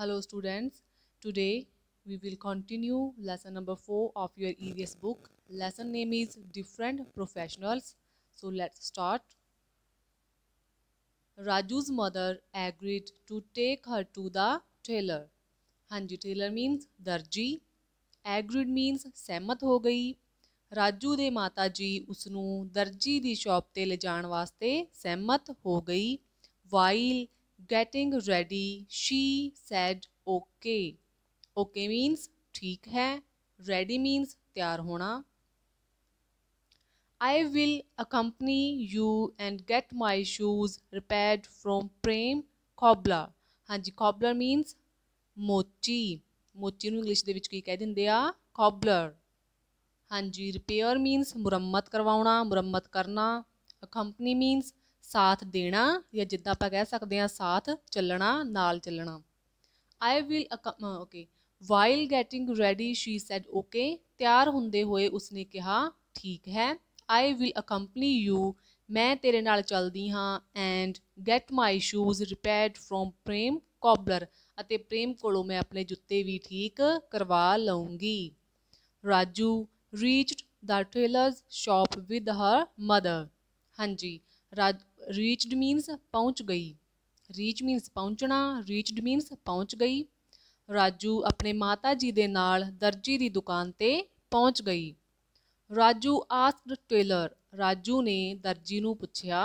Hello students, today we will continue lesson number 4 of your EVS book. Lesson name is Different Professionals. So let's start. Raju's mother agreed to take her to the tailor. Hanji tailor means darji. Agreed means ਸਹਿਮਤ ਹੋ ਗਈ. ਰਾਜੂ ਦੇ ਮਾਤਾ ਜੀ ਉਸ ਨੂੰ ਦਰਜੀ ਦੀ shop ਤੇ ਲਿਜਾਣ ਵਾਸਤੇ ਸਹਿਮਤ ਹੋ ਗਈ. while getting ready she said okay okay means ठीक है ready means तैयार होना I will accompany you and get my shoes repaired from Prem cobbler ਹਾਂਜੀ cobbler means ਮੋਚੀ ਮੋਚੀ ਨੂੰ ਇੰਗਲਿਸ਼ ਦੇ ਵਿੱਚ ਕੀ ਕਹਿ ਦਿੰਦੇ ਆ cobbler ਹਾਂਜੀ ਰਿਪੇਅਰ ਮੀਨਸ ਮੁਰੰਮਤ ਕਰਵਾਉਣਾ ਮੁਰੰਮਤ ਕਰਨਾ ਅਕੰਪਨੀ ਮੀਨਸ ਸਾਥ ਦੇਣਾ ਜਾਂ ਜਿੱਦਾਂ ਆਪਾਂ ਕਹਿ ਸਕਦੇ ਹਾਂ ਸਾਥ ਚੱਲਣਾ ਨਾਲ ਚੱਲਣਾ I will okay while getting ready she said okay ਤਿਆਰ ਹੁੰਦੇ ਹੋਏ ਉਸਨੇ ਕਿਹਾ ਠੀਕ ਹੈ ਆਈ ਵਿਲ ਅਕੰਪਨੀ ਯੂ ਮੈਂ ਤੇਰੇ ਨਾਲ ਚੱਲਦੀ ਹਾਂ and get my shoes repaired from Prem cobbler ਅਤੇ ਪ੍ਰੇਮ ਕੋਲੋਂ ਮੈਂ ਆਪਣੇ ਜੁੱਤੇ ਵੀ ਠੀਕ ਕਰਵਾ ਲਵਾਂਗੀ Raju reached the tailor's shop with her mother ਹਾਂਜੀ ਰੀਚਡ ਮੀਨਸ ਪਹੁੰਚ ਗਈ ਰੀਚ ਮੀਨਸ ਪਹੁੰਚਣਾ ਰੀਚਡ ਮੀਨਸ ਪਹੁੰਚ ਗਈ ਰਾਜੂ ਆਪਣੇ ਮਾਤਾ ਜੀ ਦੇ ਨਾਲ ਦਰਜੀ ਦੀ ਦੁਕਾਨ ਤੇ ਪਹੁੰਚ ਗਈ ਰਾਜੂ ਆਸਕਡ ਟੇਲਰ ਰਾਜੂ ਨੇ ਦਰਜੀ ਨੂੰ ਪੁੱਛਿਆ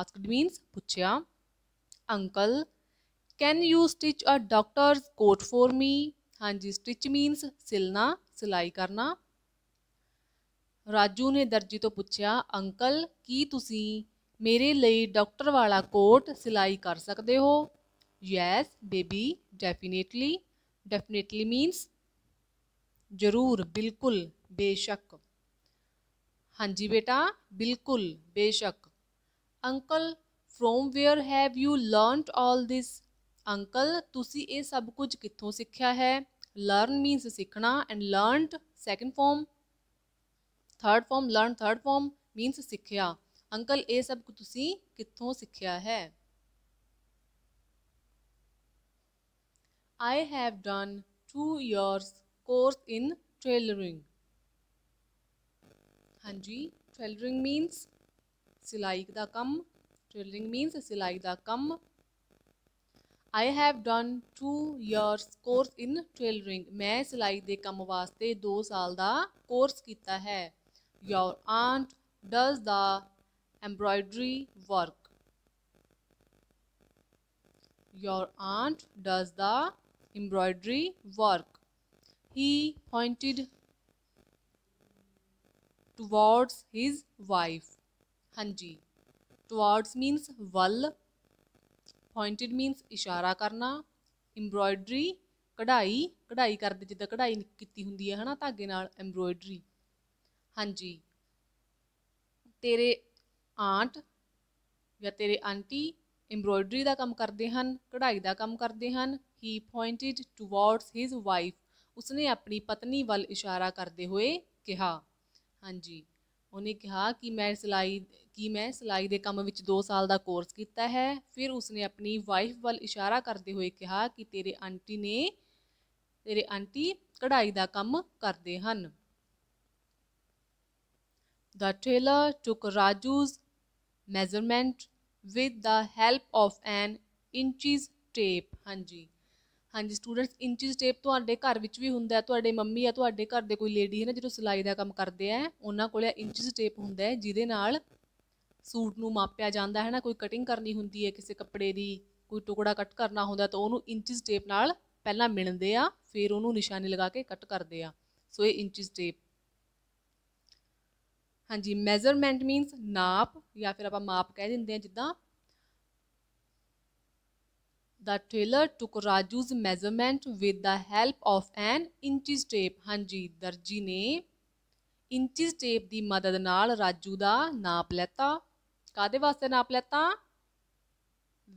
ਆਸਕਡ ਮੀਨਸ ਪੁੱਛਿਆ uncle can you stitch a doctor's coat for me ਹਾਂਜੀ ਸਟਿਚ ਮੀਨਸ ਸਿਲਣਾ ਸਿਲਾਈ ਕਰਨਾ ਰਾਜੂ ਨੇ ਦਰਜੀ ਤੋਂ ਪੁੱਛਿਆ ਅੰਕਲ ਕੀ ਤੁਸੀਂ ਮੇਰੇ ਲਈ ਡਾਕਟਰ ਵਾਲਾ ਕੋਟ ਸਿਲਾਈ ਕਰ ਸਕਦੇ ਹੋ yes baby definitely definitely means ਜ਼ਰੂਰ ਬਿਲਕੁਲ ਬੇਸ਼ੱਕ ਹਾਂਜੀ ਬੇਟਾ ਬਿਲਕੁਲ ਬੇਸ਼ੱਕ uncle from where have you learned all this uncle ਤੁਸੀਂ ਇਹ ਸਭ ਕੁਝ ਕਿੱਥੋਂ ਸਿੱਖਿਆ ਹੈ ਲਰਨ ਮੀਨਸ ਸਿੱਖਣਾ and learned second form third form learn third form means ਸਿੱਖਿਆ ਅੰਕਲ ਇਹ ਸਭ ਤੁਸੀਂ ਕਿੱਥੋਂ ਸਿੱਖਿਆ ਹੈ I have done 2 years course in tailoring ਹਾਂਜੀ ਟੇਲਰਿੰਗ ਮੀਨਸ ਸਿਲਾਈ ਦਾ ਕੰਮ ਟੇਲਰਿੰਗ ਮੀਨਸ ਸਿਲਾਈ ਦਾ ਕੰਮ I have done 2 years course in tailoring ਮੈਂ ਸਿਲਾਈ ਦੇ ਕੰਮ ਵਾਸਤੇ 2 ਸਾਲ ਦਾ ਕੋਰਸ ਕੀਤਾ ਹੈ your aunt does the embroidery work your aunt does the embroidery work he pointed towards his wife hanji towards means wal pointed means ਇਸ਼ਾਰਾ ਕਰਨਾ embroidery ਕਢਾਈ ਕਢਾਈ ਕਰਦੇ ਜਿੱਦਾਂ ਕਢਾਈ ਕੀਤੀ ਹੁੰਦੀ ਹੈ ਹਨਾ ਧਾਗੇ ਨਾਲ embroidery ਹਾਂਜੀ ਤੇਰੇ ਆਂਟ ਜਾਂ ਤੇਰੇ ਆਂਟੀ ਐਮਬ੍ਰੋਇਡਰੀ ਦਾ ਕੰਮ ਕਰਦੇ ਹਨ ਕਢਾਈ ਦਾ ਕੰਮ ਕਰਦੇ ਹਨ ਹੀ ਪੁਆਇੰਟਡ ਟੁਵਾਰਡਸ ਹਿਸ ਵਾਈਫ ਉਸਨੇ ਆਪਣੀ ਪਤਨੀ ਵੱਲ ਇਸ਼ਾਰਾ ਕਰਦੇ ਹੋਏ ਕਿਹਾ ਹਾਂਜੀ ਉਹਨੇ ਕਿਹਾ ਕਿ ਮੈਂ ਸਲਾਈ ਕਿ ਮੈਂ ਸਲਾਈ ਦੇ ਕੰਮ ਵਿੱਚ 2 ਸਾਲ ਦਾ ਕੋਰਸ ਕੀਤਾ ਹੈ ਫਿਰ ਉਸਨੇ ਆਪਣੀ ਵਾਈਫ ਵੱਲ ਇਸ਼ਾਰਾ ਕਰਦੇ ਹੋਏ ਕਿਹਾ ਕਿ ਤੇਰੇ ਆਂਟੀ ਨੇ ਤੇਰੇ ਆਂਟੀ ਕਢਾਈ ਦਾ ਕੰਮ ਕਰਦੇ ਹਨ The tailor took Raju's measurement with the help of an inches tape ਹਾਂਜੀ ਹਾਂਜੀ ਸਟੂਡੈਂਟਸ ਇੰਚਿਸ ਟੇਪ ਤੁਹਾਡੇ ਘਰ ਵਿੱਚ ਵੀ ਹੁੰਦਾ ਹੈ ਤੁਹਾਡੇ ਮੰਮੀ ਆ ਤੁਹਾਡੇ ਘਰ ਦੇ ਕੋਈ ਲੇਡੀ ਹੈ ਨਾ ਜਦੋਂ ਸਿਲਾਈ ਦਾ ਕੰਮ ਕਰਦੇ ਆ ਉਹਨਾਂ ਕੋਲੇ ਇੰਚਿਸ ਟੇਪ ਹੁੰਦਾ ਹੈ ਜਿਹਦੇ ਨਾਲ ਸੂਟ ਨੂੰ ਮਾਪਿਆ ਜਾਂਦਾ ਹੈ ਨਾ ਕੋਈ ਕਟਿੰਗ ਕਰਨੀ ਹੁੰਦੀ ਹੈ ਕਿਸੇ ਕੱਪੜੇ ਦੀ ਕੋਈ ਟੁਕੜਾ ਕੱਟ ਕਰਨਾ ਹੁੰਦਾ ਤਾਂ ਉਹਨੂੰ ਇੰਚਿਸ ਟੇਪ ਨਾਲ ਪਹਿਲਾਂ ਮਿਣਦੇ ਆ ਫਿਰ ਉਹਨੂੰ ਨਿਸ਼ਾਨੇ ਲਗਾ ਕੇ ਕੱਟ ਕਰਦੇ ਆ ਸੋ ਇਹ ਇੰਚਿਸ ਟੇਪ ਹਾਂਜੀ ਮੈਜ਼ਰਮੈਂਟ ਮੀਨਸ ਨਾਪ ਜਾਂ ਫਿਰ ਆਪਾਂ ਮਾਪ ਕਹਿ ਦਿੰਦੇ ਆ ਜਿੱਦਾਂ ਦਾ tailor took Raju's measurement with the help of an inch tape ਹਾਂਜੀ ਦਰਜੀ ਨੇ ਇੰਚੀ ਟੇਪ ਦੀ ਮਦਦ ਨਾਲ ਰਾਜੂ ਦਾ ਨਾਪ ਲੈਤਾ ਕਾਦੇ ਵਾਸਤੇ ਨਾਪ ਲੈਤਾ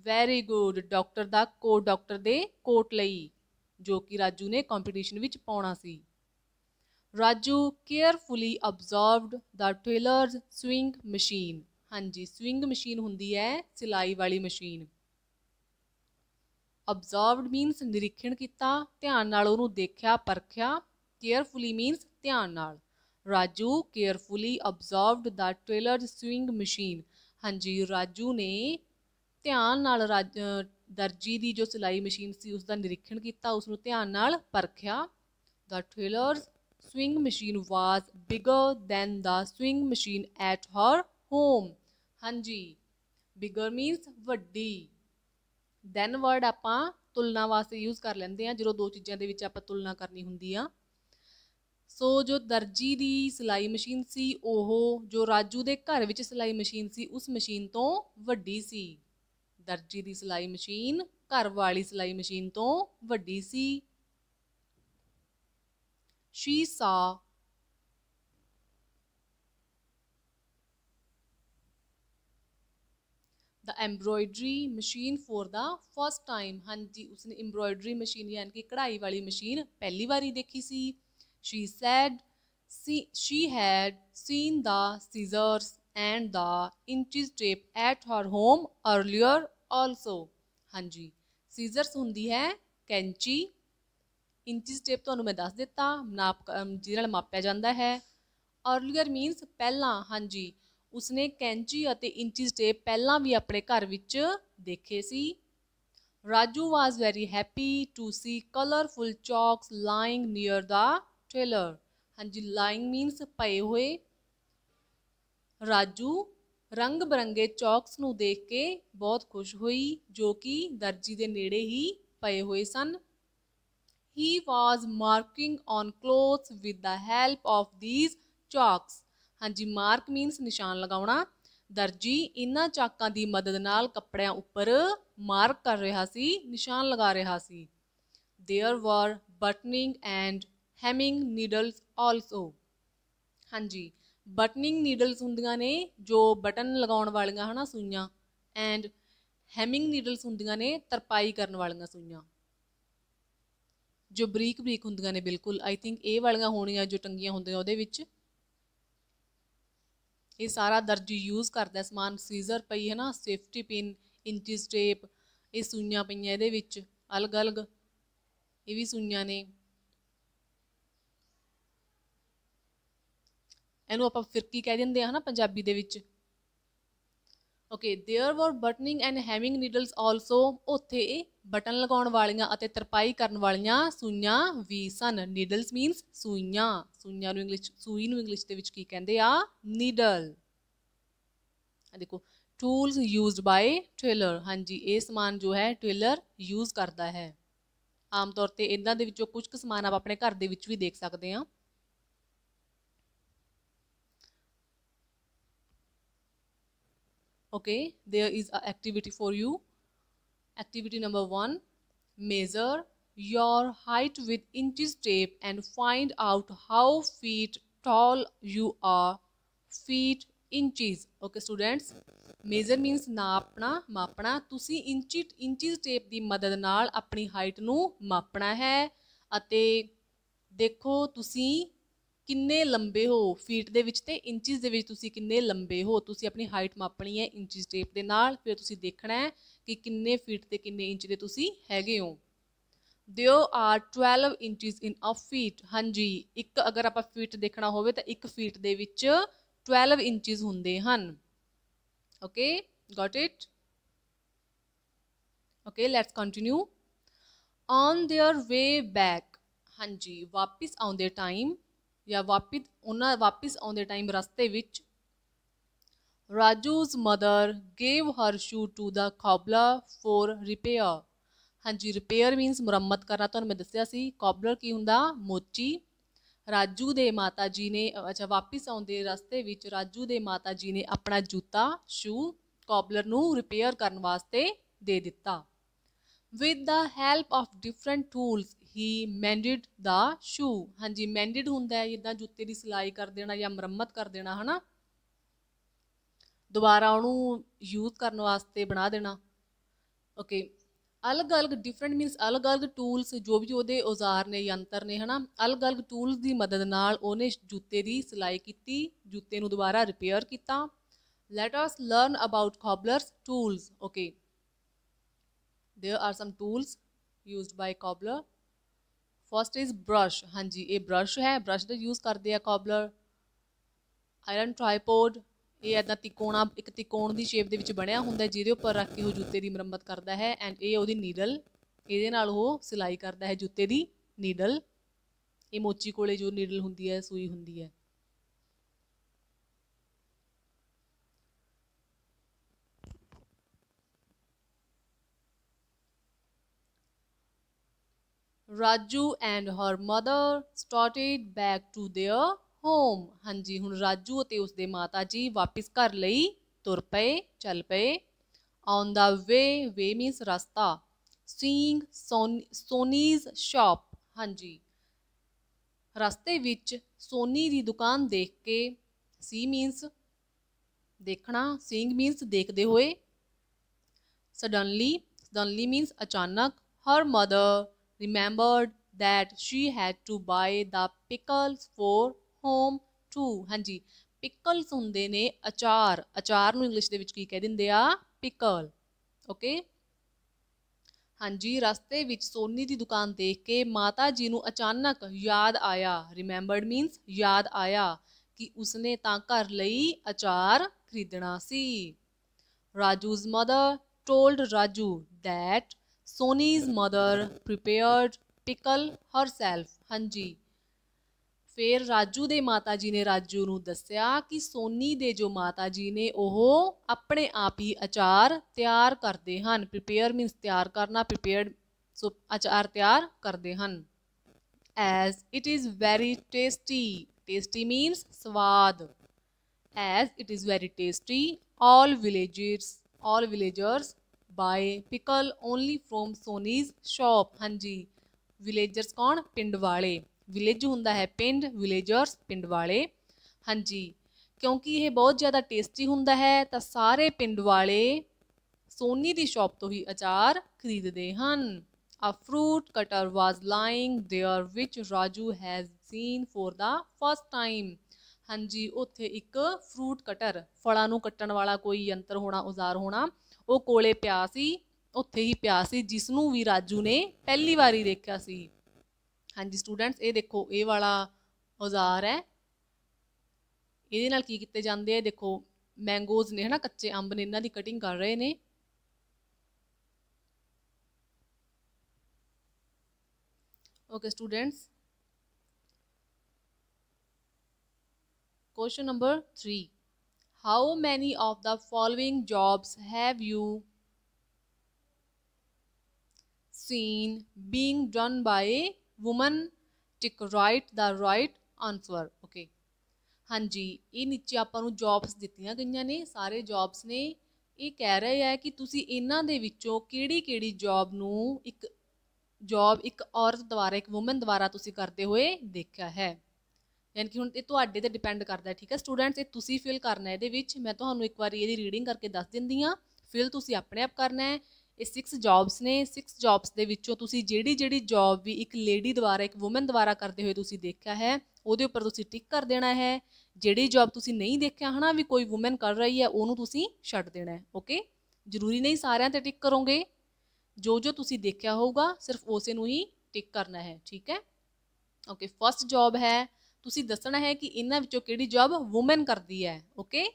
ਵੈਰੀ ਗੁੱਡ ਡਾਕਟਰ ਦਾ ਕੋ ਡਾਕਟਰ ਦੇ ਕੋਟ ਲਈ ਜੋ ਕਿ ਰਾਜੂ ਨੇ ਕੰਪੀਟੀਸ਼ਨ ਵਿੱਚ ਪਾਉਣਾ ਸੀ Raju carefully observed the tailor's sewing machine ਹਾਂਜੀ ਸਵਿੰਗ ਮਸ਼ੀਨ ਹੁੰਦੀ ਹੈ ਸਿਲਾਈ ਵਾਲੀ ਮਸ਼ੀਨ ਅਬਜ਼ਰਵਡ ਮੀਨਸ ਨਿਰੀਖਣ ਕੀਤਾ ਧਿਆਨ ਨਾਲ ਉਹਨੂੰ ਦੇਖਿਆ ਪਰਖਿਆ ਕੇਅਰਫੁਲੀ ਮੀਨਸ ਧਿਆਨ ਨਾਲ Raju carefully observed the tailor sewing machine ਹਾਂਜੀ ਰਾਜੂ ਨੇ ਧਿਆਨ ਨਾਲ ਦਰਜੀ ਦੀ ਜੋ ਸਿਲਾਈ ਮਸ਼ੀਨ ਸੀ ਉਸ ਦਾ ਨਿਰੀਖਣ ਕੀਤਾ ਉਸ ਨੂੰ ਧਿਆਨ ਨਾਲ ਪਰਖਿਆ the tailor sewing machine was bigger than the sewing machine at her home ਹਾਂਜੀ ਬਿਗਰ ਮੀਨਸ ਵੱਡੀ ਦੈਨ ਵਰਡ ਆਪਾਂ ਤੁਲਨਾ ਵਾਸਤੇ ਯੂਜ਼ ਕਰ ਲੈਂਦੇ ਆ ਜਦੋਂ ਦੋ ਚੀਜ਼ਾਂ ਦੇ ਵਿੱਚ ਆਪਾਂ ਤੁਲਨਾ ਕਰਨੀ ਹੁੰਦੀ ਆ ਸੋ ਜੋ ਦਰਜੀ ਦੀ ਸਿਲਾਈ ਮਸ਼ੀਨ ਸੀ ਉਹ ਜੋ ਰਾਜੂ ਦੇ ਘਰ ਵਿੱਚ ਸਿਲਾਈ ਮਸ਼ੀਨ ਸੀ ਉਸ ਮਸ਼ੀਨ ਤੋਂ ਵੱਡੀ ਸੀ ਦਰਜੀ ਦੀ ਸਿਲਾਈ ਮਸ਼ੀਨ ਘਰ ਵਾਲੀ ਸਿਲਾਈ ਮਸ਼ੀਨ ਤੋਂ ਵੱਡੀ ਸੀ she saw the embroidery machine for the first time ਹਾਂਜੀ ਉਸਨੇ ਐਮਬ੍ਰੋਇਡਰੀ ਮਸ਼ੀਨ ਯਾਨੀ ਕਿ ਕਢਾਈ ਵਾਲੀ ਮਸ਼ੀਨ ਪਹਿਲੀ ਵਾਰੀ ਦੇਖੀ ਸੀ she said she had seen the scissors and the inches tape at her home earlier also ਹਾਂਜੀ scissors ਹੁੰਦੀ ਹੈ ਕੈਂਚੀ ਇੰਚਸ ਟੇਪ ਤੁਹਾਨੂੰ ਮੈਂ ਦੱਸ ਦਿੱਤਾ ਨਾਪ ਜਿਹਦੇ ਨਾਲ ਮਾਪਿਆ ਜਾਂਦਾ ਹੈ earlier means ਪਹਿਲਾਂ ਹਾਂਜੀ ਉਸਨੇ ਕੈਂਚੀ ਅਤੇ ਇੰਚੀ ਸਟੇਪ ਪਹਿਲਾਂ ਵੀ ਆਪਣੇ ਘਰ ਵਿੱਚ ਦੇਖੇ ਸੀ Raju was very happy to see colourful chalks lying near the tailor ਹਾਂਜੀ ਲਾਈਂਗ ਮੀਨਸ ਪਏ ਹੋਏ ਰਾਜੂ ਰੰਗ ਬਰੰਗੇ ਚੌਕਸ ਨੂੰ ਦੇਖ ਕੇ ਬਹੁਤ ਖੁਸ਼ ਹੋਈ ਜੋ ਕਿ ਦਰਜੀ ਦੇ ਨੇੜੇ ਹੀ ਪਏ ਹੋਏ ਸਨ he was marking on clothes with the help of these chalks ਹਾਂਜੀ ਮਾਰਕ ਮੀਨਸ ਨਿਸ਼ਾਨ ਲਗਾਉਣਾ ਦਰਜੀ ਇਨ੍ਹਾਂ ਚਾਕਾਂ ਦੀ ਮਦਦ ਨਾਲ ਕੱਪੜਿਆਂ ਉੱਪਰ ਮਾਰਕ ਕਰ ਰਿਹਾ ਸੀ ਨਿਸ਼ਾਨ ਲਗਾ ਰਿਹਾ ਸੀ there were buttoning and hemming needles also ਹਾਂਜੀ ਬਟਨਿੰਗ ਨੀਡਲਸ ਹੁੰਦੀਆਂ ਨੇ ਜੋ ਬਟਨ ਲਗਾਉਣ ਵਾਲੀਆਂ ਹਨਾ ਸੂਈਆਂ ਐਂਡ ਹੈਮਿੰਗ ਨੀਡਲਸ ਹੁੰਦੀਆਂ ਨੇ ਤਰਪਾਈ ਕਰਨ ਵਾਲੀਆਂ ਸੂਈਆਂ ਜੋ ਬਰੀਕ ਬਰੀਕ ਹੁੰਦੀਆਂ ਨੇ ਬਿਲਕੁਲ ਆਈ ਥਿੰਕ ਇਹ ਵਾਲੀਆਂ ਹੋਣੀਆਂ ਜੋ ਟੰਗੀਆਂ ਹੁੰਦੀਆਂ ਉਹਦੇ ਵਿੱਚ ਇਹ ਸਾਰਾ ਦਰਜੀ ਯੂਜ਼ ਕਰਦਾ ਸਮਾਨ ਸੀਜ਼ਰ ਪਈ ਹੈ ਨਾ ਸੇਫਟੀ ਪਿਨ ਇੰਚੀ ਸਟੇਪ ਇਹ ਸੂਈਆਂ ਪਈਆਂ ਇਹਦੇ ਵਿੱਚ ਅਲਗ-ਅਲਗ ਇਹ ਵੀ ਸੂਈਆਂ ਨੇ ਇਹਨੂੰ ਆਪਾਂ ਫਿਰਕੀ ਕਹਿ ਦਿੰਦੇ ਆ ਹਨਾ ਪੰਜਾਬੀ ਦੇ ਵਿੱਚ okay there were buttoning and hemming needles also ਉੱਥੇ ਬਟਨ ਲਗਾਉਣ ਵਾਲੀਆਂ ਅਤੇ ਤਰਪਾਈ ਕਰਨ ਵਾਲੀਆਂ ਸੂਈਆਂ ਵੀ ਸਨ ਨੀਡਲਸ ਮੀਨਸ ਸੂਈਆਂ ਸੂਈਆਂ ਨੂੰ ਇੰਗਲਿਸ਼ ਸੂਈ ਨੂੰ ਇੰਗਲਿਸ਼ ਦੇ ਵਿੱਚ ਕੀ ਕਹਿੰਦੇ ਆ ਨੀਡਲ ਆ ਦੇਖੋ ਟੂਲਸ ਯੂਜ਼ਡ ਬਾਈ ਟੇਲਰ ਹਾਂਜੀ ਇਹ ਸਮਾਨ ਜੋ ਹੈ ਟੇਲਰ ਯੂਜ਼ ਕਰਦਾ ਹੈ ਆਮ ਤੌਰ ਤੇ ਇਹਨਾਂ ਦੇ ਵਿੱਚੋਂ ਕੁਝ ਕੁ ਸਮਾਨ ਆਪ ਆਪਣੇ ਘਰ ਦੇ ਵਿੱਚ ਵੀ ਦੇਖ ਸਕਦੇ ਆ okay there is a activity for you activity number 1 measure your height with inches tape and find out how feet tall you are feet inches okay students measure means ਨਾਪਣਾ ਮਾਪਣਾ ਤੁਸੀਂ ਇੰਚੀ ਇੰਚੀ ਟੇਪ ਦੀ ਮਦਦ ਨਾਲ ਆਪਣੀ height ਨੂੰ ਮਾਪਣਾ ਹੈ ਅਤੇ ਦੇਖੋ ਤੁਸੀਂ ਕਿੰਨੇ ਲੰਬੇ ਹੋ ਫੀਟ ਦੇ ਵਿੱਚ ਤੇ ਇੰਚਸ ਦੇ ਵਿੱਚ ਤੁਸੀਂ ਕਿੰਨੇ ਲੰਬੇ ਹੋ ਤੁਸੀਂ ਆਪਣੀ ਹਾਈਟ ਮਾਪਣੀ ਹੈ ਇੰਚਸ ਟੇਪ ਦੇ ਨਾਲ ਫਿਰ ਤੁਸੀਂ ਦੇਖਣਾ ਹੈ ਕਿ ਕਿੰਨੇ ਫੀਟ ਤੇ ਕਿੰਨੇ ਇੰਚ ਦੇ ਤੁਸੀਂ ਹੈਗੇ ਹੋ there are 12 inches in a feet ਹਾਂਜੀ ਇੱਕ ਅਗਰ ਆਪਾਂ ਫੀਟ ਦੇਖਣਾ ਹੋਵੇ ਤਾਂ ਇੱਕ ਫੀਟ ਦੇ ਵਿੱਚ 12 ਇੰਚਸ ਹੁੰਦੇ ਹਨ okay got it okay let's continue on their way back ਹਾਂਜੀ ਵਾਪਿਸ ਆਉਂਦੇ ਟਾਈਮ ਜਾਂ ਵਾਪਿਸ ਉਹਨਾਂ ਵਾਪਿਸ ਆਉਂਦੇ ਟਾਈਮ ਰਸਤੇ ਵਿੱਚ Raju's mother gave her shoe to the cobbler for repair ਹਾਂਜੀ ਰਿਪੇਅਰ ਮੀਨਸ ਮੁਰੰਮਤ ਕਰਨਾ ਤੁਹਾਨੂੰ ਮੈਂ ਦੱਸਿਆ ਸੀ ਕੌਬਲਰ ਕੀ ਹੁੰਦਾ ਮੋਚੀ ਰਾਜੂ ਦੇ ਮਾਤਾ ਜੀ ਨੇ ਅੱਛਾ ਵਾਪਿਸ ਆਉਂਦੇ ਰਸਤੇ ਵਿੱਚ ਰਾਜੂ ਦੇ ਮਾਤਾ ਜੀ ਨੇ ਆਪਣਾ ਜੂਤਾ ਸ਼ੂ ਕੌਬਲਰ ਨੂੰ ਰਿਪੇਅਰ ਕਰਨ ਵਾਸਤੇ ਦੇ ਦਿੱਤਾ with the help of different tools he mended the shoe ਹਾਂਜੀ ਮੈਂਡਡ ਹੁੰਦਾ ਹੈ ਜਿੱਦਾਂ ਜੁੱਤੇ ਦੀ ਸਿਲਾਈ ਕਰ ਦੇਣਾ ਜਾਂ ਮੁਰੰਮਤ ਕਰ ਦੇਣਾ ਹਨਾ ਦੁਬਾਰਾ ਉਹਨੂੰ ਯੂਜ਼ ਕਰਨ ਵਾਸਤੇ ਬਣਾ ਦੇਣਾ ਓਕੇ ਅਲੱਗ-ਅਲੱਗ ਡਿਫਰੈਂਟ ਮੀਨਸ ਅਲੱਗ-ਅਲੱਗ ਟੂਲਸ ਜੋ ਵੀ ਉਹਦੇ ਔਜ਼ਾਰ ਨੇ ਯੰਤਰ ਨੇ ਹਨਾ ਅਲੱਗ-ਅਲੱਗ ਟੂਲਸ ਦੀ ਮਦਦ ਨਾਲ ਉਹਨੇ ਜੁੱਤੇ ਦੀ ਸਿਲਾਈ ਕੀਤੀ ਜੁੱਤੇ ਨੂੰ ਦੁਬਾਰਾ ਰਿਪੇਅਰ ਕੀਤਾ let us learn about cobbler's tools okay there are some tools used by cobbler first is brush ਹਾਂਜੀ ਇਹ ਬ੍ਰਸ਼ ਹੈ ਬ੍ਰਸ਼ ਦਾ ਯੂਜ਼ ਕਰਦੇ ਆ ਕੋਬਲਰ ਆਇਰਨ ਟ੍ਰਾਈਪੋਡ ਇਹ ਇਦਾਂ ਤਿਕੋਣਾ ਇੱਕ ਤਿਕੋਣ ਦੀ ਸ਼ੇਪ ਦੇ ਵਿੱਚ ਬਣਿਆ ਹੁੰਦਾ ਜਿਹਦੇ ਉੱਪਰ ਰੱਖ ਕੇ ਉਹ ਜੁੱਤੇ ਦੀ ਮੁਰੰਮਤ ਕਰਦਾ ਹੈ ਐਂਡ ਇਹ ਉਹਦੀ ਨੀਡਲ ਇਹਦੇ ਨਾਲ ਉਹ ਸਿਲਾਈ ਕਰਦਾ ਹੈ ਜੁੱਤੇ ਦੀ ਨੀਡਲ ਇਹ ਮੋਚੀ ਕੋਲੇ ਜੋ ਨੀਡਲ ਹੁੰਦੀ ਹੈ ਸੂਈ ਹੁੰਦੀ ਹੈ Raju and her mother started back to their home ਹਾਂਜੀ ਹੁਣ ਰਾਜੂ ਅਤੇ ਉਸਦੇ ਮਾਤਾ ਜੀ ਵਾਪਿਸ ਘਰ ਲਈ ਤੁਰ ਪਏ ਚੱਲ ਪਏ on the way way means ਰਸਤਾ ਸੀਇੰਗ ਸੋਨੀਜ਼ ਸ਼ਾਪ ਹਾਂਜੀ ਰਸਤੇ ਵਿੱਚ ਸੋਨੀ ਦੀ ਦੁਕਾਨ ਦੇਖ ਕੇ ਸੀ ਮੀਨਸ ਦੇਖਣਾ ਸੀਇੰਗ ਮੀਨਸ ਦੇਖਦੇ ਹੋਏ ਸਡਨਲੀ ਸਡਨਲੀ ਮੀਨਸ ਅਚਾਨਕ her mother remembered that she had to buy the pickles for home to ਹਾਂਜੀ ਪਿਕਲਸ ਹੁੰਦੇ ਨੇ ਅਚਾਰ ਅਚਾਰ ਨੂੰ ਇੰਗਲਿਸ਼ ਦੇ ਵਿੱਚ ਕੀ ਕਹਿ ਦਿੰਦੇ ਆ ਪਿਕਲ ਓਕੇ ਹਾਂਜੀ ਰਸਤੇ ਵਿੱਚ ਸੋਨੀ ਦੀ ਦੁਕਾਨ ਦੇਖ ਕੇ ਮਾਤਾ ਜੀ ਨੂੰ ਅਚਾਨਕ ਯਾਦ ਆਇਆ ਰਿਮੈਂਬਰਡ ਮੀਨਸ ਯਾਦ ਆਇਆ ਕਿ ਉਸਨੇ ਤਾਂ ਘਰ ਲਈ ਅਚਾਰ ਖਰੀਦਣਾ ਸੀ Raju's mother told Raju that Soni's mother prepared pickle herself ਹਾਂਜੀ ਫਿਰ ਰਾਜੂ ਦੇ ਮਾਤਾ ਜੀ ਨੇ ਰਾਜੂ ਨੂੰ ਦੱਸਿਆ ਕਿ ਸੋਨੀ ਦੇ ਜੋ ਮਾਤਾ ਜੀ ਨੇ ਉਹ ਆਪਣੇ ਆਪ ਹੀ ਅਚਾਰ ਤਿਆਰ ਕਰਦੇ ਹਨ ਪ੍ਰਿਪੇਅਰ ਮੀਨਸ ਤਿਆਰ ਕਰਨਾ ਪ੍ਰਿਪੇਅਰਡ ਸੋ ਅਚਾਰ ਤਿਆਰ ਕਰਦੇ ਹਨ as it is very tasty tasty means ਸਵਾਦ as it is very tasty all villagers all villagers buy pickle only from Sony's shop ਹਾਂਜੀ villagers ਕੌਣ ਪਿੰਡ ਵਾਲੇ village ਹੁੰਦਾ ਹੈ ਪਿੰਡ villagers ਪਿੰਡ ਵਾਲੇ ਹਾਂਜੀ ਕਿਉਂਕਿ ਇਹ ਬਹੁਤ ਜ਼ਿਆਦਾ ਟੇਸਟੀ ਹੁੰਦਾ ਹੈ ਤਾਂ ਸਾਰੇ ਪਿੰਡ ਵਾਲੇ ਸੋਨੀ ਦੀ ਸ਼ਾਪ ਤੋਂ ਹੀ ਅਚਾਰ ਖਰੀਦਦੇ ਹਨ A fruit cutter was lying there which Raju has seen for the first time. ਹਾਂਜੀ ਉੱਥੇ ਇੱਕ ਫਰੂਟ ਕਟਰ ਫਲਾਂ ਨੂੰ ਕੱਟਣ ਵਾਲਾ ਕੋਈ ਯੰਤਰ ਹੋਣਾ ਔਜ਼ਾਰ ਹੋਣਾ ਉਹ ਕੋਲੇ ਪਿਆ ਸੀ ਉੱਥੇ ਹੀ ਪਿਆ ਸੀ ਜਿਸ ਨੂੰ ਵੀ ਰਾਜੂ ਨੇ ਪਹਿਲੀ ਵਾਰੀ ਦੇਖਿਆ ਸੀ ਹਾਂਜੀ ਸਟੂਡੈਂਟਸ ਇਹ ਦੇਖੋ ਇਹ ਵਾਲਾ ਔਜ਼ਾਰ ਹੈ ਇਹਦੇ ਨਾਲ ਕੀ ਕੀਤੇ ਜਾਂਦੇ ਆ ਦੇਖੋ ਮੈਂਗੋਜ਼ ਨੇ ਹਨਾ ਕੱਚੇ ਅੰਬ ਨੇ ਇਹਨਾਂ ਦੀ ਕਟਿੰਗ ਕਰ ਰਹੇ ਨੇ okay students question number 3 How many of the following jobs have you seen being done by women? Tick right the right answer. Okay. ਹਾਂਜੀ ਇਹ ਨੀਚੇ ਆਪਾਂ ਨੂੰ ਜੌਬਸ ਦਿੱਤੀਆਂ ਗਈਆਂ ਨੇ ਸਾਰੇ ਜੌਬਸ ਨੇ ਇਹ ਕਹਿ ਰਹੇ ਆ ਕਿ ਤੁਸੀਂ ਇਹਨਾਂ ਦੇ ਵਿੱਚੋਂ ਕਿਹੜੀ ਕਿਹੜੀ ਜੌਬ ਨੂੰ ਇੱਕ ਜੌਬ ਇੱਕ ਔਰਤ ਦੁਆਰਾ ਇੱਕ ਔਮਨ ਦੁਆਰਾ ਤੁਸੀਂ ਕਰਦੇ ਹੋਏ ਦੇਖਿਆ ਹੈ ਯਾਨੀ ਕਿ ਹੁਣ ਇਹ ਤੁਹਾਡੇ ਤੇ ਡਿਪੈਂਡ ਕਰਦਾ ਹੈ ਠੀਕ ਹੈ ਸਟੂਡੈਂਟਸ ਇਹ ਤੁਸੀਂ ਫਿਲ ਕਰਨਾ ਹੈ ਇਹਦੇ ਵਿੱਚ ਮੈਂ ਤੁਹਾਨੂੰ ਇੱਕ ਵਾਰੀ ਇਹਦੀ ਰੀਡਿੰਗ ਕਰਕੇ ਦੱਸ ਦਿੰਦੀ ਆ ਫਿਲ ਤੁਸੀਂ ਆਪਣੇ ਆਪ ਕਰਨਾ ਹੈ ਇਹ ਸਿਕਸ ਜੌਬਸ ਨੇ ਸਿਕਸ ਜੌਬਸ ਦੇ ਵਿੱਚੋਂ ਤੁਸੀਂ ਜਿਹੜੀ ਜਿਹੜੀ ਜੌਬ ਵੀ ਇੱਕ ਲੇਡੀ ਦੁਆਰਾ ਇੱਕ ਔਮਨ ਦੁਆਰਾ ਕਰਦੇ ਹੋਏ ਤੁਸੀਂ ਦੇਖਿਆ ਹੈ ਉਹਦੇ ਉੱਪਰ ਤੁਸੀਂ ਟਿਕ ਕਰ ਦੇਣਾ ਹੈ ਜਿਹੜੀ ਜੌਬ ਤੁਸੀਂ ਨਹੀਂ ਦੇਖਿਆ ਹਨਾ ਵੀ ਕੋਈ ਔਮਨ ਕਰ ਰਹੀ ਹੈ ਉਹਨੂੰ ਤੁਸੀਂ ਛੱਡ ਦੇਣਾ ਹੈ ਓਕੇ ਜ਼ਰੂਰੀ ਨਹੀਂ ਸਾਰਿਆਂ ਤੇ ਟਿਕ ਕਰੋਗੇ ਜੋ ਜੋ ਤੁਸੀਂ ਦੇਖਿਆ ਹੋਊਗਾ ਸਿਰਫ ਉਸੇ ਨੂੰ ਹੀ ਟਿਕ ਕਰਨਾ ਹੈ ਠੀਕ ਹੈ ਓਕੇ ਫਸਟ ਜੌਬ ਹੈ ਤੁਸੀਂ ਦੱਸਣਾ ਹੈ ਕਿ ਇਹਨਾਂ ਵਿੱਚੋਂ ਕਿਹੜੀ ਜੌਬ ਔਮਨ ਕਰਦੀ ਹੈ okay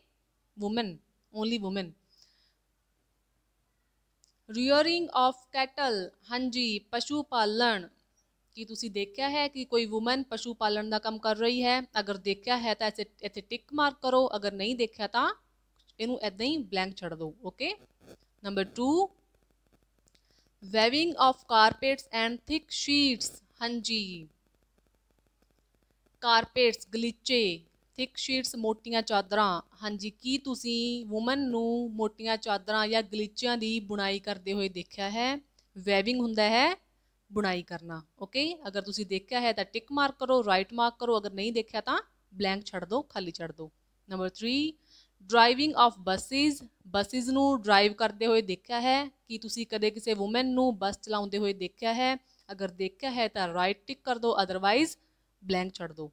woman only woman rearing of cattle ਹਾਂਜੀ ਪਸ਼ੂ ਪਾਲਣ ਕੀ ਤੁਸੀਂ ਦੇਖਿਆ ਹੈ ਕਿ ਕੋਈ ਔਮਨ ਪਸ਼ੂ ਪਾਲਣ ਦਾ ਕੰਮ ਕਰ ਰਹੀ ਹੈ ਅਗਰ ਦੇਖਿਆ ਹੈ ਤਾਂ ਇੱਥੇ ਟਿਕ ਮਾਰਕ ਕਰੋ ਅਗਰ ਨਹੀਂ ਦੇਖਿਆ ਤਾਂ ਇਹਨੂੰ ਐਦਾਂ ਹੀ ਬਲੈਂਕ ਛੱਡ ਦਿਓ okay number 2 weaving of carpets and thick sheets ਹਾਂਜੀ ਕਾਰਪੇਟਸ ਗਲੀਚੇ ਥਿਕ ਸ਼ੀਟਸ ਮੋਟੀਆਂ ਚਾਦਰਾਂ ਹਾਂਜੀ ਕੀ ਤੁਸੀਂ ਔਮਨ ਨੂੰ ਮੋਟੀਆਂ ਚਾਦਰਾਂ ਜਾਂ ਗਲੀਚਿਆਂ ਦੀ ਬੁਣਾਈ ਕਰਦੇ ਹੋਏ ਦੇਖਿਆ ਹੈ ਵੈਵਿੰਗ ਹੁੰਦਾ ਹੈ ਬੁਣਾਈ ਕਰਨਾ ਓਕੇ ਅਗਰ ਤੁਸੀਂ ਦੇਖਿਆ ਹੈ ਤਾਂ ਟਿਕ ਮਾਰਕ ਕਰੋ ਰਾਈਟ ਮਾਰਕ ਕਰੋ ਅਗਰ ਨਹੀਂ ਦੇਖਿਆ ਤਾਂ ਬਲੈਂਕ ਛੱਡ ਦਿਓ ਖਾਲੀ ਛੱਡ ਦਿਓ number 3 driving of buses buses ਨੂੰ ਡਰਾਈਵ ਕਰਦੇ ਹੋਏ ਦੇਖਿਆ ਹੈ ਕੀ ਤੁਸੀਂ ਕਦੇ ਕਿਸੇ ਔਮਨ ਨੂੰ ਬੱਸ ਚਲਾਉਂਦੇ ਹੋਏ ਦੇਖਿਆ ਹੈ ਅਗਰ ਦੇਖਿਆ ਹੈ ਤਾਂ ਰਾਈਟ ਟਿਕ ਕਰ ਦਿਓ ਅਦਰਵਾਈਜ਼ ਬਲੈਂਕ ਛੱਡ ਦਿਓ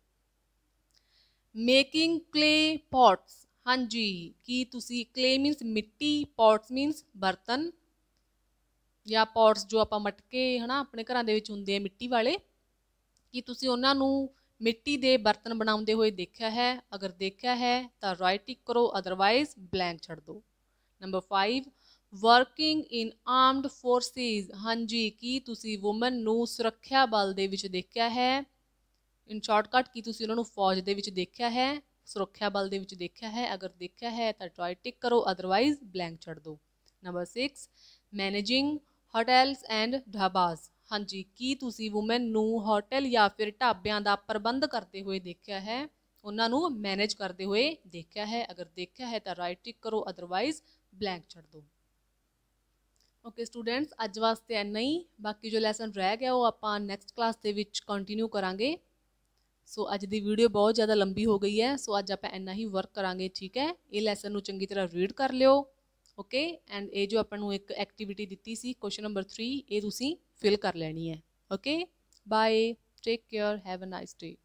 ਮੇਕਿੰਗ ਕਲੇ ਪੋਟਸ ਹਾਂਜੀ ਕੀ ਤੁਸੀਂ ਕਲੇ ਮੀਨਸ ਮਿੱਟੀ ਪੋਟਸ ਮੀਨਸ ਬਰਤਨ ਜਾਂ ਪੋਟਸ ਜੋ ਆਪਾਂ ਮਟਕੇ ਹਨਾ ਆਪਣੇ ਘਰਾਂ ਦੇ ਵਿੱਚ ਹੁੰਦੇ ਆ ਮਿੱਟੀ ਵਾਲੇ ਕੀ ਤੁਸੀਂ ਉਹਨਾਂ ਨੂੰ ਮਿੱਟੀ ਦੇ ਬਰਤਨ ਬਣਾਉਂਦੇ ਹੋਏ ਦੇਖਿਆ ਹੈ ਅਗਰ ਦੇਖਿਆ ਹੈ ਤਾਂ ਰਾਈਟ ਟਿਕ ਕਰੋ ਅਦਰਵਾਈਜ਼ ਬਲੈਂਕ ਛੱਡ ਦਿਓ number 5 working in armed forces ਹਾਂਜੀ ਕੀ ਤੁਸੀਂ ਔਰਤ ਨੂੰ ਸੁਰੱਖਿਆ ਬਲ ਦੇ ਵਿੱਚ ਦੇਖਿਆ ਹੈ ਇਨ ਸ਼ਾਰਟਕਟ ਕੀ ਤੁਸੀਂ ਉਹਨਾਂ ਨੂੰ ਫੌਜ ਦੇ ਵਿੱਚ ਦੇਖਿਆ ਹੈ ਸੁਰੱਖਿਆ ਬਲ ਦੇ ਵਿੱਚ ਦੇਖਿਆ ਹੈ ਅਗਰ ਦੇਖਿਆ ਹੈ ਤਾਂ ਟ੍ਰਾਈ ਟਿਕ ਕਰੋ ਅਦਰਵਾਈਜ਼ ਬਲੈਂਕ ਛੱਡ ਦਿਓ number 6 managing hotels and dhabas ਹਾਂਜੀ ਕੀ ਤੁਸੀਂ ਔਮਨ ਨੂੰ ਹੋਟਲ ਜਾਂ ਫਿਰ ਢਾਬਿਆਂ ਦਾ ਪ੍ਰਬੰਧ ਕਰਦੇ ਹੋਏ ਦੇਖਿਆ ਹੈ ਉਹਨਾਂ ਨੂੰ ਮੈਨੇਜ ਕਰਦੇ ਹੋਏ ਦੇਖਿਆ ਹੈ ਅਗਰ ਦੇਖਿਆ ਹੈ ਤਾਂ ਰਾਈਟ ਟਿਕ ਕਰੋ ਅਦਰਵਾਈਜ਼ ਬਲੈਂਕ ਛੱਡ ਦਿਓ ਓਕੇ ਸਟੂਡੈਂਟਸ ਅੱਜ ਵਾਸਤੇ ਇੰਨਾ ਹੀ ਬਾਕੀ ਜੋ ਲੈਸਨ ਰਹਿ ਗਿਆ ਉਹ ਆਪਾਂ ਨੈਕਸਟ ਕਲਾਸ ਦੇ ਵਿੱਚ ਕੰਟੀਨਿਊ ਕਰਾਂਗੇ ਸੋ ਅੱਜ ਦੀ ਵੀਡੀਓ ਬਹੁਤ ਜ਼ਿਆਦਾ ਲੰਬੀ ਹੋ ਗਈ ਹੈ ਸੋ ਅੱਜ ਆਪਾਂ ਇੰਨਾ ਹੀ ਵਰਕ ਕਰਾਂਗੇ ਠੀਕ ਹੈ ਇਹ ਲੈਸਨ ਨੂੰ ਚੰਗੀ ਤਰ੍ਹਾਂ ਰੀਡ ਕਰ ਲਿਓ ਓਕੇ ਐਂਡ ਇਹ ਜੋ ਆਪਾਂ ਨੂੰ ਇੱਕ ਐਕਟੀਵਿਟੀ ਦਿੱਤੀ ਸੀ ਕੁਐਸਚਨ ਨੰਬਰ 3 ਇਹ ਤੁਸੀਂ ਫਿਲ ਕਰ ਲੈਣੀ ਹੈ okay bye take care have a nice day